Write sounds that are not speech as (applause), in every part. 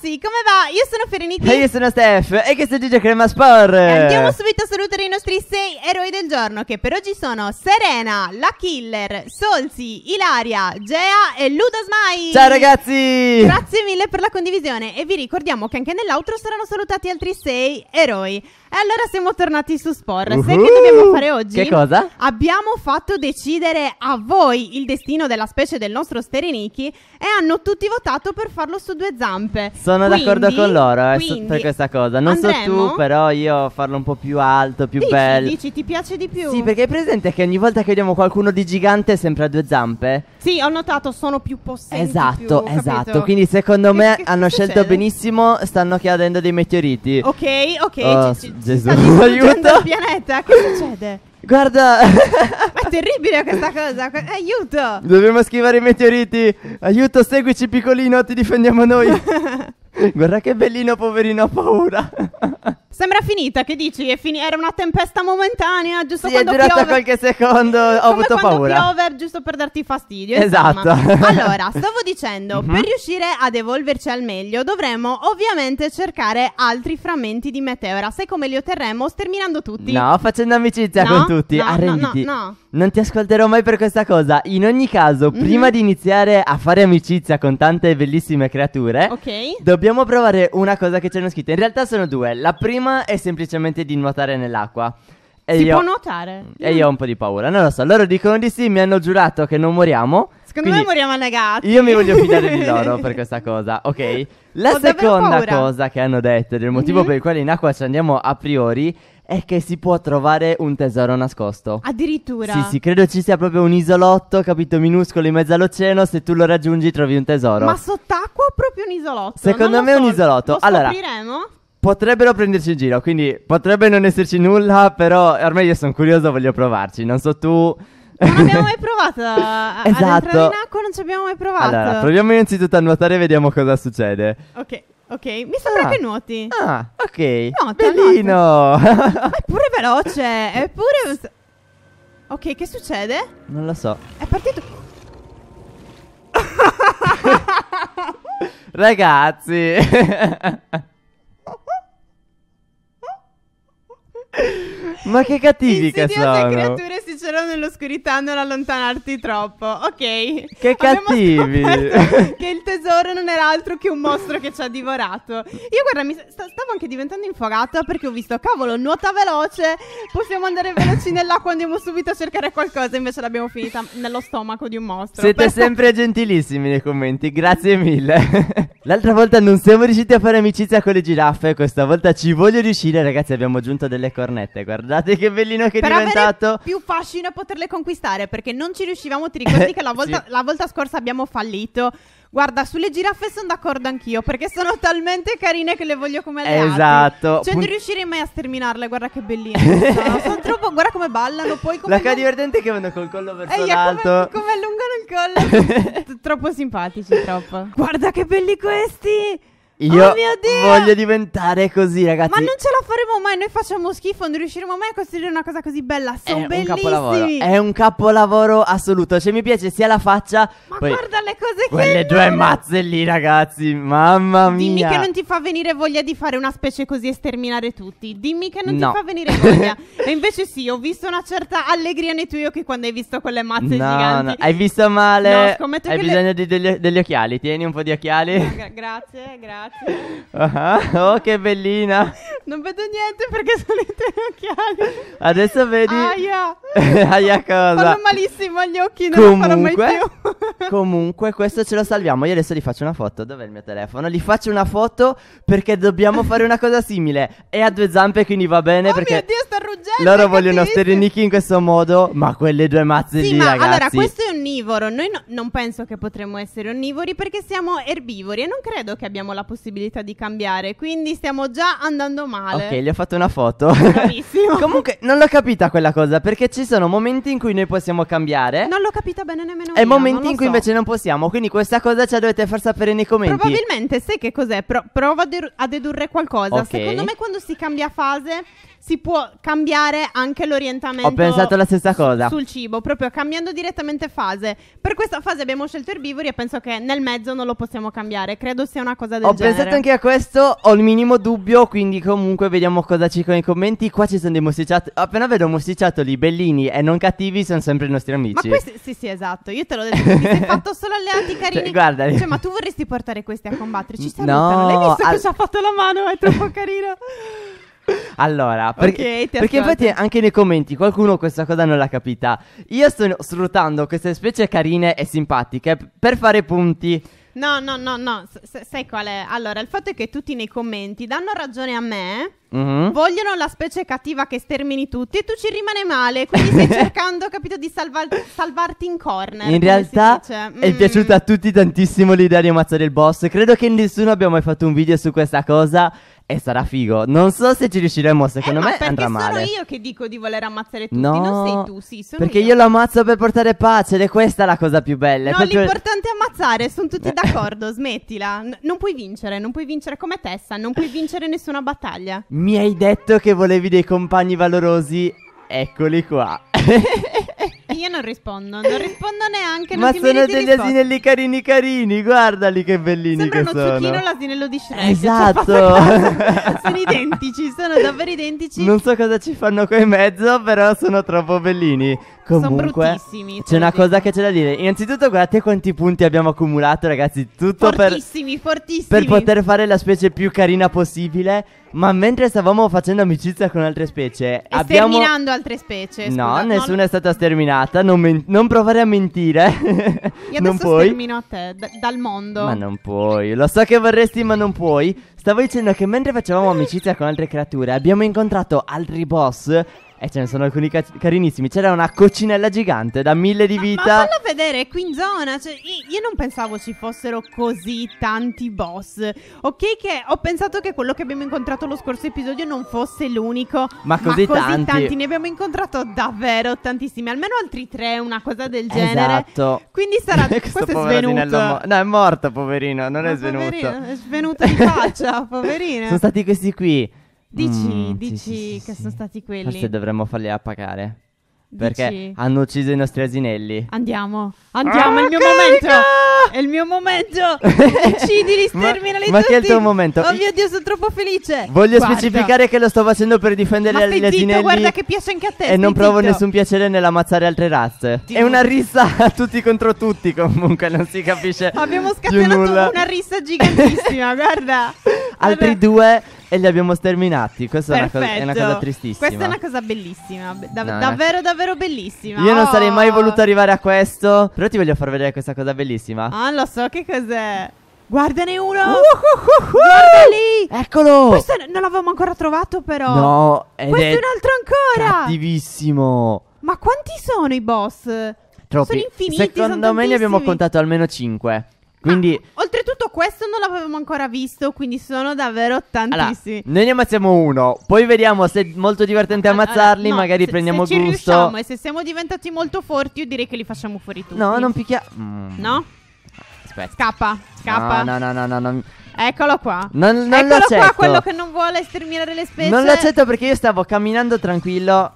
ragazzi, come va? Io sono Fereniti. E io sono Steph. E questo è Gigi Crema Sport. E andiamo subito a salutare i nostri sei eroi del giorno, che per oggi sono Serena, la Killer, Solzi, Ilaria, Gea e Ludo Smai. Ciao ragazzi! Grazie mille per la condivisione. E vi ricordiamo che anche nell'outro saranno salutati altri sei eroi. E allora siamo tornati su Spor. Sai che uhuh! dobbiamo fare oggi? Che cosa? Abbiamo fatto decidere a voi il destino della specie del nostro Sterenichi e hanno tutti votato per farlo su due zampe. Sono Quindi- d'accordo con loro eh, su- per questa cosa. Non andremo- so tu, però io farlo un po' più alto, più dici, bello. dici, ti piace di più? Sì, perché è presente che ogni volta che vediamo qualcuno di gigante sempre a due zampe? Sì, ho notato, sono più possenti esatto, più, esatto. capito? Quindi secondo me che hanno scelto succede? benissimo, stanno chiedendo dei meteoriti. Ok, ok, Oh, ci- ci- Gesù, aiuto! il pianeta, che succede? Guarda! Ma è terribile questa cosa! Eh, aiuto! Dobbiamo schivare i meteoriti! Aiuto, seguici piccolino, ti difendiamo noi! (laughs) (laughs) Guarda che bellino, poverino, ha paura. (laughs) Sembra finita, che dici? Fini- era una tempesta momentanea, giusto sì, quando piove. è durata qualche secondo, ho Come avuto paura. piove, giusto per darti fastidio, Esatto. (laughs) allora, stavo dicendo, mm-hmm. per riuscire ad evolverci al meglio, dovremmo ovviamente cercare altri frammenti di meteora. Sai come li otterremo? Sterminando tutti. No, facendo amicizia no, con tutti, no, arrenditi. No, no, no. Non ti ascolterò mai per questa cosa. In ogni caso, mm-hmm. prima di iniziare a fare amicizia con tante bellissime creature, okay. dobbiamo provare una cosa che ci hanno scritto. In realtà sono due. La prima è semplicemente di nuotare nell'acqua. E si io, può nuotare? E mm. io ho un po' di paura. Non lo so. Loro dicono di sì, mi hanno giurato che non moriamo. Secondo me moriamo annegati. Io mi voglio fidare di (laughs) loro per questa cosa, ok? La ho seconda cosa che hanno detto, del motivo mm-hmm. per il quale in acqua ci andiamo a priori, è che si può trovare un tesoro nascosto. Addirittura. Sì, sì, credo ci sia proprio un isolotto, capito, minuscolo in mezzo all'oceano, se tu lo raggiungi trovi un tesoro. Ma sott'acqua o proprio un isolotto? Secondo non me è so. un isolotto. Lo allora, scopriremo? potrebbero prenderci in giro, quindi potrebbe non esserci nulla, però ormai io sono curioso, voglio provarci. Non so tu... Non abbiamo mai (laughs) provato a, esatto. ad entrare in acqua, non ci abbiamo mai provato. Allora, proviamo innanzitutto a nuotare e vediamo cosa succede. Ok. Ok, mi sembra ah, che nuoti. Ah, ok. Nota, Bellino. Nota. è pure veloce, è (laughs) pure... Ok, che succede? Non lo so. È partito... (laughs) Ragazzi. (laughs) Ma che cattivi che sono sincero nell'oscurità, non allontanarti troppo. Ok. Che cattivi. (laughs) che il tesoro non era altro che un mostro che ci ha divorato. Io guarda, mi sta- stavo anche diventando infogata perché ho visto, cavolo, nuota veloce, possiamo andare veloci nell'acqua, andiamo subito a cercare qualcosa, invece l'abbiamo finita nello stomaco di un mostro. Siete Però- sempre gentilissimi nei commenti, grazie mille. (laughs) L'altra volta non siamo riusciti a fare amicizia con le giraffe, questa volta ci voglio riuscire, ragazzi. Abbiamo aggiunto delle cornette. Guardate che bellino che è per avere diventato. più fasce fascino a poterle conquistare perché non ci riuscivamo. Ti ricordi (laughs) che la volta, sì. la volta scorsa abbiamo fallito? Guarda, sulle giraffe sono d'accordo anch'io, perché sono talmente carine che le voglio come le Esatto. Altre. Cioè, Pun- non riuscirei mai a sterminarle, guarda che belline. (laughs) sono. troppo, guarda come ballano, poi come... La cosa non... divertente è che vanno col collo verso Ehi, l'alto. Come, come allungano il collo. (laughs) troppo simpatici, troppo. Guarda che belli questi! Io oh voglio diventare così, ragazzi. Ma non ce la faremo mai, noi facciamo schifo, non riusciremo mai a costruire una cosa così bella. Sono bellissimi. Un capolavoro. È un capolavoro assoluto. Cioè, mi piace sia la faccia. Ma poi, guarda le cose che. Quelle due mazze lì, ragazzi. Mamma mia. Dimmi che non ti fa venire voglia di fare una specie così e sterminare tutti. Dimmi che non no. ti fa venire voglia. (laughs) e invece sì, ho visto una certa allegria nei tuoi occhi quando hai visto quelle mazze no, giganti. No, hai visto male. No, scommetto hai che bisogno le... di degli, degli occhiali. Tieni un po' di occhiali. gra- grazie, grazie ragazzi. Ah, oh, che bellina. Non vedo niente perché sono i tuoi occhiali. Adesso vedi. Aia. (laughs) Aia cosa? Fanno malissimo agli occhi, non comunque, lo farò mai più. (laughs) comunque, questo ce lo salviamo. Io adesso gli faccio una foto. Dov'è il mio telefono? Gli faccio una foto perché dobbiamo fare una cosa simile. È a due zampe, quindi va bene oh perché... mio Dio, sta ruotando Giorgio. Loro vogliono sterenichi in questo modo, ma quelle due mazze sì, lì, ma ragazzi. Allora, questo è onnivoro. Noi no, non penso che potremmo essere onnivori perché siamo erbivori e non credo che abbiamo la possibilità di cambiare. Quindi stiamo già andando male. Ok, gli ho fatto una foto. Bravissimo. (laughs) Comunque, non l'ho capita quella cosa perché ci sono momenti in cui noi possiamo cambiare. Non l'ho capita bene nemmeno e io. E momenti in cui so. invece non possiamo. Quindi, questa cosa ce la dovete far sapere nei commenti. Probabilmente, sai che cos'è? Pro- prova a, de- a dedurre qualcosa. Okay. Secondo me, quando si cambia fase si può cambiare anche l'orientamento. Ho pensato la stessa cosa. Sul cibo, proprio cambiando direttamente fase. Per questa fase abbiamo scelto erbivori e penso che nel mezzo non lo possiamo cambiare. Credo sia una cosa del ho genere. Ho pensato anche a questo, ho il minimo dubbio, quindi comunque vediamo cosa ci con i commenti. Qua ci sono dei mossicciatori. Appena vedo mossicciatori bellini e non cattivi, sono sempre i nostri amici. Ma questi, sì, sì, esatto. Io te l'ho detto, ti sei fatto (laughs) solo alleati carini. Cioè, Cioè, ma tu vorresti portare questi a combattere? Ci salutano. No, L'hai visto al... che ci ha fatto la mano? È troppo carino. Allora, perché, okay, perché infatti anche nei commenti qualcuno questa cosa non l'ha capita. Io sto sfruttando queste specie carine e simpatiche per fare punti. No, no, no, no, S- sai qual è? Allora, il fatto è che tutti nei commenti danno ragione a me, mm-hmm. vogliono la specie cattiva che stermini tutti e tu ci rimane male, quindi stai (laughs) cercando, capito, di salva- salvarti in corner. In realtà è mm-hmm. piaciuta a tutti tantissimo l'idea di ammazzare il boss, credo che nessuno abbia mai fatto un video su questa cosa e sarà figo. Non so se ci riusciremo, secondo eh, me andrà male. Ma sono io che dico di voler ammazzare tutti, no, non sei tu, sì, sono Perché io, io lo ammazzo per portare pace ed è questa la cosa più bella. No, proprio... l'importante è ammazzare, sono tutti eh. d'accordo, smettila. N- non puoi vincere, non puoi vincere come Tessa, non puoi vincere nessuna battaglia. Mi hai detto che volevi dei compagni valorosi? Eccoli qua. (laughs) io non rispondo, non rispondo neanche. Ma sono degli risposta. asinelli carini carini, guardali che bellini Sembrano che sono. Sembrano Zucchino l'asinello di Shrek. Esatto. Cioè, (laughs) sono identici, sono davvero identici. Non so cosa ci fanno qua in mezzo, però sono troppo bellini. Comunque, c'è una cosa che c'è da dire. Innanzitutto, guardate quanti punti abbiamo accumulato, ragazzi. Tutto fortissimi, per, fortissimi. per poter fare la specie più carina possibile. Ma mentre stavamo facendo amicizia con altre specie, abbiamo. Sterminando altre specie. Scusa, no, nessuna è stata sterminata. Non, men- non, provare a mentire. Io (laughs) non puoi. stermino a te, d- dal mondo. Ma non puoi. Lo so che vorresti, ma non puoi. Stavo dicendo che mentre facevamo amicizia con altre creature abbiamo incontrato altri boss. E ce ne sono alcuni ca- carinissimi. C'era una coccinella gigante da mille di vita. Ma, ma fallo vedere qui in zona. Cioè, io, io non pensavo ci fossero così tanti boss. Ok, che ho pensato che quello che abbiamo incontrato lo scorso episodio non fosse l'unico. Ma così, ma così tanti. tanti. Ne abbiamo incontrato davvero tantissimi. Almeno altri tre, una cosa del genere. Esatto. Quindi sarà. (laughs) questo, questo è svenuto. Mo- no, è morto, poverino. Non ma è svenuto. Poverino, è svenuto di faccia. Madonna, poverina. Sono stati questi qui. Dici, Mm, dici sì, sì, che sì. sono stati quelli. Forse dovremmo farli appagare. Perché Dici? hanno ucciso i nostri asinelli. Andiamo, ah, andiamo, ah, è il mio carica! momento! È il mio momento! Uccidili, (laughs) sterminali tutti! Ma che è il tuo momento? Oh mio Dio, sono troppo felice! Voglio guarda. specificare che lo sto facendo per difendere ma gli zitto, asinelli. guarda che piace anche a te! E non zitto. provo nessun piacere nell'ammazzare altre razze. Dio. È una rissa a tutti contro tutti comunque, non si capisce Abbiamo scatenato una rissa gigantissima, guarda! (laughs) Altri Vabbè. due e li abbiamo sterminati. Questa è una, cosa, è una, cosa, tristissima. Questa è una cosa bellissima. Da- no, davvero, una... davvero bellissima. Io non oh. sarei mai voluto arrivare a questo. Però ti voglio far vedere questa cosa bellissima. Ah, lo so che cos'è. Guardane uno! Uh, uh, uh, Guarda lì! Eccolo! Questo non l'avevamo ancora trovato, però. No, ed questo è un altro ancora! Cattivissimo! Ma quanti sono i boss? Troppi. Sono infiniti. Secondo sono me tantissimi. ne abbiamo contato almeno 5. Quindi... Ma, oltretutto questo non l'avevamo ancora visto, quindi sono davvero tantissimi. Allora, noi ne ammazziamo uno, poi vediamo se è molto divertente allora, ammazzarli, no, magari se, prendiamo se gusto. Riusciamo, e se siamo diventati molto forti, io direi che li facciamo fuori tutti. No, non picchia... Mm. No? Aspetta. Scappa, scappa. No, no, no, no, no. Eccolo qua. Non, non Eccolo l'accetto. qua quello che non vuole sterminare le spese. Non l'accetto perché io stavo camminando tranquillo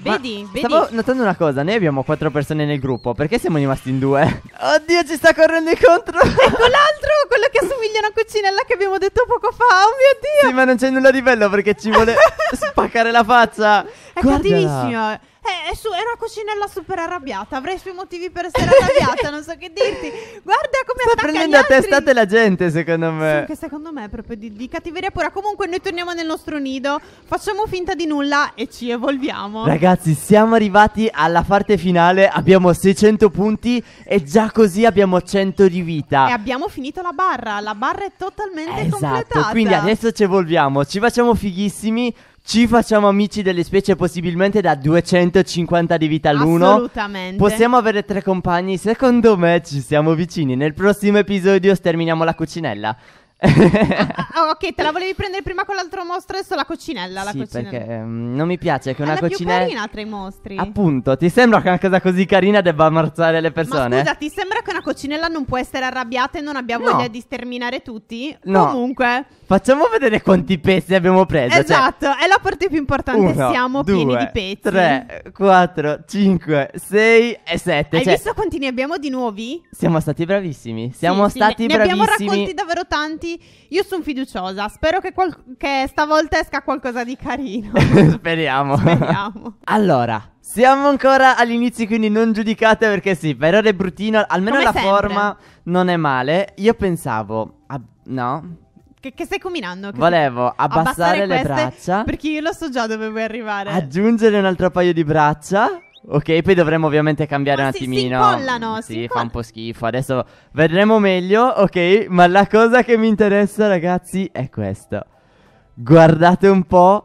Vedi, vedi. Stavo notando una cosa, noi abbiamo quattro persone nel gruppo, perché siamo rimasti in due? (laughs) Oddio, ci sta correndo incontro! (laughs) Ecco l'altro, quello che assomiglia a una coccinella che abbiamo detto poco fa, oh mio Dio! Sì, ma non c'è nulla di bello perché ci vuole (laughs) spaccare la faccia! È Guardala. cattivissimo! Eh, su, è una coccinella super arrabbiata. Avrei sui motivi per essere arrabbiata, non so che dirti. Guarda come Sta prendendo a testate la gente, secondo me. Sì, che secondo me è proprio di, di, cattiveria pura. Comunque, noi torniamo nel nostro nido, facciamo finta di nulla e ci evolviamo. Ragazzi, siamo arrivati alla parte finale. Abbiamo 600 punti e già così abbiamo 100 di vita. E abbiamo finito la barra. La barra è totalmente esatto, completata. quindi adesso ci evolviamo, ci facciamo fighissimi. Ci facciamo amici delle specie possibilmente da 250 di vita all'uno. Assolutamente. Possiamo avere tre compagni, secondo me ci siamo vicini. Nel prossimo episodio sterminiamo la cucinella. ah, ah ok, te la volevi prendere prima con l'altro mostro adesso la coccinella. sì, perché um, non mi piace che una coccinella. È la coccinella... più carina tra i mostri. Appunto, ti sembra che una cosa così carina debba ammazzare le persone? Ma scusa, ti sembra che una coccinella non può essere arrabbiata e non abbia voglia no. di sterminare tutti? No. Comunque. Facciamo vedere quanti pezzi abbiamo preso. Cioè, esatto, cioè, è la parte più importante. Uno, Siamo due, pieni di pezzi. 3, 4, 5, 6 e 7. Hai cioè, visto quanti ne abbiamo di nuovi? Siamo stati bravissimi. Siamo sì, stati sì, ne, bravissimi. Ne abbiamo raccolti davvero tanti. Io sono fiduciosa. Spero che, qual- che stavolta esca qualcosa di carino. (laughs) Speriamo. Speriamo. allora. Siamo ancora all'inizio, quindi non giudicate perché sì, per ora è bruttino. Almeno Come la sempre. forma non è male. Io pensavo, ah, no, che, che stai combinando? Che Volevo abbassare, abbassare le braccia. Perché io lo so già dove vuoi arrivare. Aggiungere un altro paio di braccia. Ok, poi dovremmo ovviamente cambiare ma un si, attimino. Si incollano, sì, si fa un po' schifo. Adesso vedremo meglio, ok? Ma la cosa che mi interessa, ragazzi, è questo. Guardate un po'.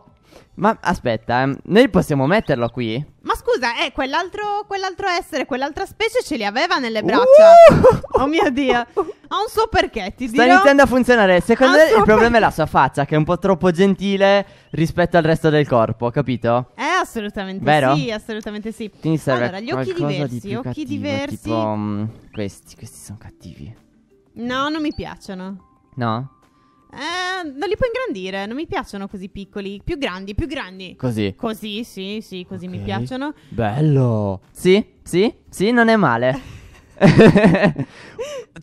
Ma aspetta, eh. noi possiamo metterlo qui? Ma scusa, eh, quell'altro, quell'altro essere, quell'altra specie ce li aveva nelle uh! braccia. Uh! Oh mio Dio. (laughs) Non so perché, ti Sta dirò. iniziando a funzionare. Secondo me so il problema è la sua faccia, che è un po' troppo gentile rispetto al resto del corpo, capito? Eh, assolutamente Vero? sì, assolutamente sì. Quindi serve Allora, gli occhi qualcosa di diversi, occhi cattivo, diversi. Tipo, mm, questi, questi sono cattivi. No, non mi piacciono. No? Eh, non li puoi ingrandire, non mi piacciono così piccoli. Più grandi, più grandi. Così. Così, sì, sì, così mi piacciono. Bello. Sì, sì, sì, non è male. (laughs) (laughs)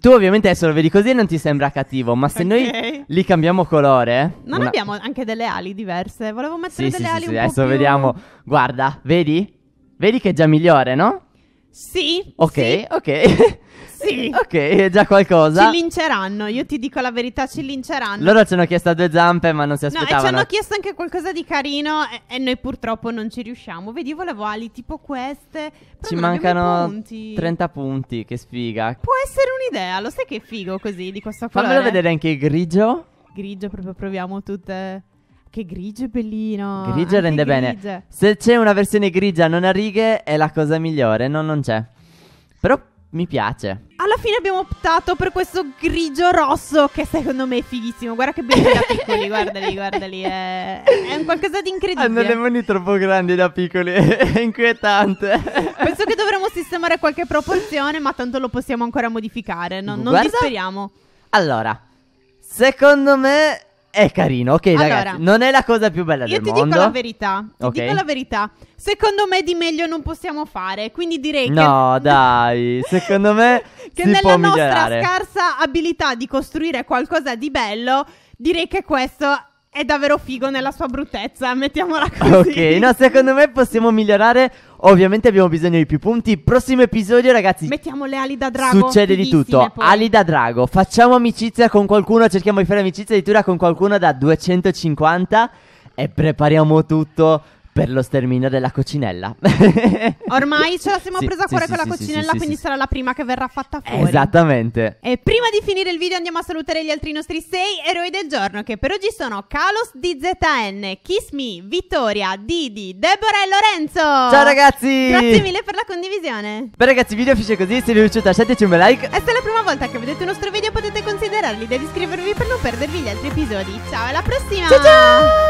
tu ovviamente adesso lo vedi così e non ti sembra cattivo, ma se okay. noi li cambiamo colore... Non una... abbiamo anche delle ali diverse, volevo mettere sì, delle sì, ali sì, un sì, po' adesso vediamo, guarda, vedi? Vedi che è già migliore, no? Sì. Ok, sì. ok. Sì. (laughs) ok, è già qualcosa. Ci linceranno, io ti dico la verità, ci linceranno. Loro ci hanno chiesto due zampe, ma non si aspettavano. No, e ci hanno chiesto anche qualcosa di carino e, e noi purtroppo non ci riusciamo. Vedi, io volevo ali tipo queste. Ci mancano punti. 30 punti, che sfiga. Può essere un'idea, lo sai che è figo così di questo colore. Fammelo vedere anche il grigio. Grigio, proprio proviamo tutte che grigio è bellino. Grigio Anche rende grigia. bene. Se c'è una versione grigia non a righe è la cosa migliore, no, non c'è. Però mi piace. Alla fine abbiamo optato per questo grigio rosso che secondo me è fighissimo. Guarda che belli da piccoli, guardali, guardali. È, eh. è un qualcosa di incredibile. Hanno le mani troppo grandi da piccoli, (laughs) è inquietante. Penso che dovremmo sistemare qualche proporzione, ma tanto lo possiamo ancora modificare. No? Non Guarda... disperiamo. Allora, secondo me è carino, ok allora, ragazzi, non è la cosa più bella del mondo. Io ti dico la verità, ti okay. dico la verità. Secondo me di meglio non possiamo fare, quindi direi no, che... No, dai, (laughs) secondo me (laughs) Che nella nostra migliorare. scarsa abilità di costruire qualcosa di bello, direi che questo è davvero figo nella sua bruttezza, mettiamola (laughs) così. Ok, no, secondo me possiamo migliorare. Ovviamente abbiamo bisogno di più punti. Prossimo episodio, ragazzi. Mettiamo le ali da drago. Succede di tutto. Poi. Ali da drago. Facciamo amicizia con qualcuno. Cerchiamo di fare amicizia addirittura con qualcuno da 250 e prepariamo tutto per lo sterminio della coccinella. (laughs) Ormai ce la siamo sì, presa a cuore sì, con sì, la cocinella, quindi sarà la prima che verrà fatta fuori. Esattamente. E prima di finire il video andiamo a salutare gli altri nostri sei eroi del giorno, che per oggi sono Kalos DZN, Kiss Me, Vittoria, Didi, Deborah e Lorenzo. Ciao ragazzi! Grazie mille per la condivisione. Beh ragazzi, il video finisce così, se vi è piaciuto lasciateci un bel like. E se è la prima volta che vedete il nostro video potete considerare l'idea di iscrivervi per non perdervi gli altri episodi. Ciao, alla prossima! Ciao ciao!